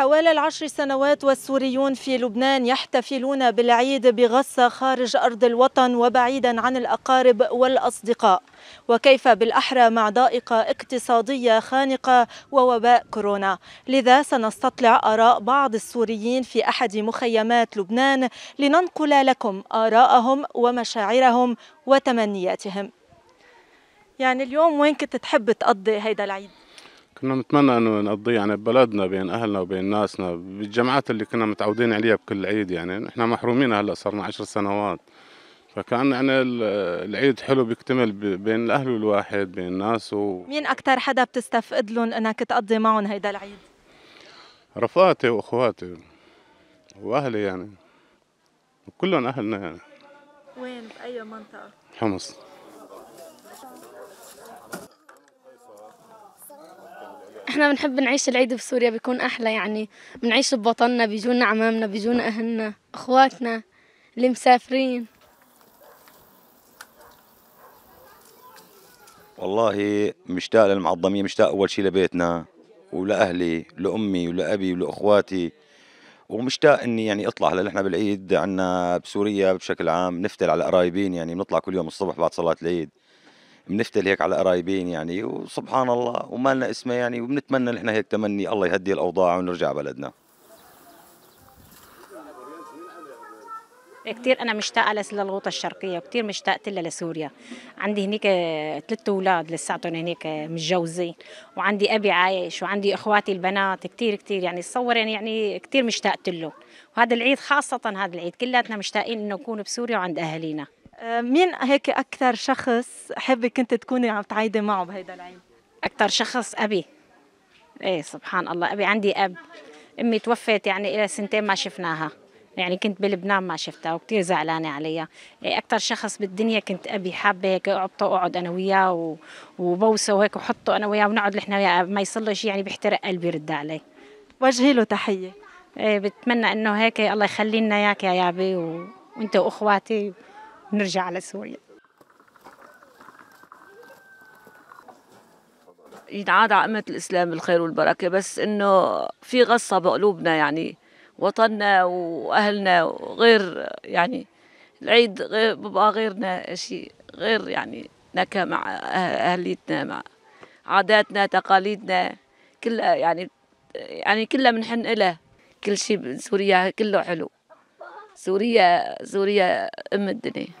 حوالي العشر سنوات والسوريون في لبنان يحتفلون بالعيد بغصة خارج أرض الوطن وبعيدا عن الأقارب والأصدقاء وكيف بالأحرى مع ضائقة اقتصادية خانقة ووباء كورونا لذا سنستطلع آراء بعض السوريين في أحد مخيمات لبنان لننقل لكم آراءهم ومشاعرهم وتمنياتهم يعني اليوم وين كنت تحب تقضي هيدا العيد؟ كنا نتمنى انه نقضيه يعني ببلدنا بين اهلنا وبين ناسنا بالجمعات اللي كنا متعودين عليها بكل عيد يعني نحن محرومين هلا صرنا عشر سنوات فكان يعني العيد حلو بيكتمل بين الاهل والواحد بين الناس و... مين اكثر حدا بتستفقد لهم انك تقضي معهم هيدا العيد؟ رفقاتي واخواتي واهلي يعني كلهم اهلنا يعني وين باي منطقه؟ حمص احنا بنحب نعيش العيد بسوريا بيكون احلى يعني بنعيش بوطننا بيجونا عمامنا بيجونا اهلنا اخواتنا اللي مسافرين والله مشتاق للمعظمية مشتاق أول شيء لبيتنا ولأهلي لأمي ولأبي ولأخواتي ومشتاق إني يعني أطلع هلا نحن بالعيد عنا بسوريا بشكل عام نفتل على قرايبين يعني بنطلع كل يوم الصبح بعد صلاة العيد بنفتل هيك على قرايبين يعني وسبحان الله وما لنا اسمه يعني وبنتمنى نحن هيك تمني الله يهدي الاوضاع ونرجع بلدنا إيه، كثير انا مشتاقه للغوطه الشرقيه وكثير مشتاقه لها لسوريا عندي هنيك ثلاث آه، اولاد لساتهم هنيك آه، متجوزين وعندي ابي عايش وعندي اخواتي البنات كثير كثير يعني تصور يعني يعني كثير مشتاقه لهم وهذا العيد خاصه هذا العيد كلياتنا مشتاقين انه نكون بسوريا وعند اهالينا آه، مين هيك اكثر شخص حابه كنت تكوني عم تعيدي معه بهيدا العيد اكثر شخص ابي ايه سبحان الله ابي عندي اب امي توفت يعني الى سنتين ما شفناها يعني كنت بلبنان ما شفتها وكثير زعلانة عليها إيه، أكثر شخص بالدنيا كنت أبي حابة هيك أعبطه وأقعد أنا وياه وبوسه وهيك وحطه أنا وياه ونقعد نحن وياه ما يصير له شيء يعني بيحترق قلبي رد علي وجهي له تحية إيه بتمنى إنه هيك الله يخلي لنا إياك يا يابي و... وأنت وإخواتي نرجع على سوريا ينعاد على أمة الإسلام الخير والبركة بس إنه في غصة بقلوبنا يعني وطننا وأهلنا وغير يعني العيد غير ببقى غيرنا شيء غير يعني نكا مع أهليتنا مع عاداتنا تقاليدنا كلها يعني يعني كلها بنحن إلها كل شيء سوريا كله حلو سوريا سوريا أم الدنيا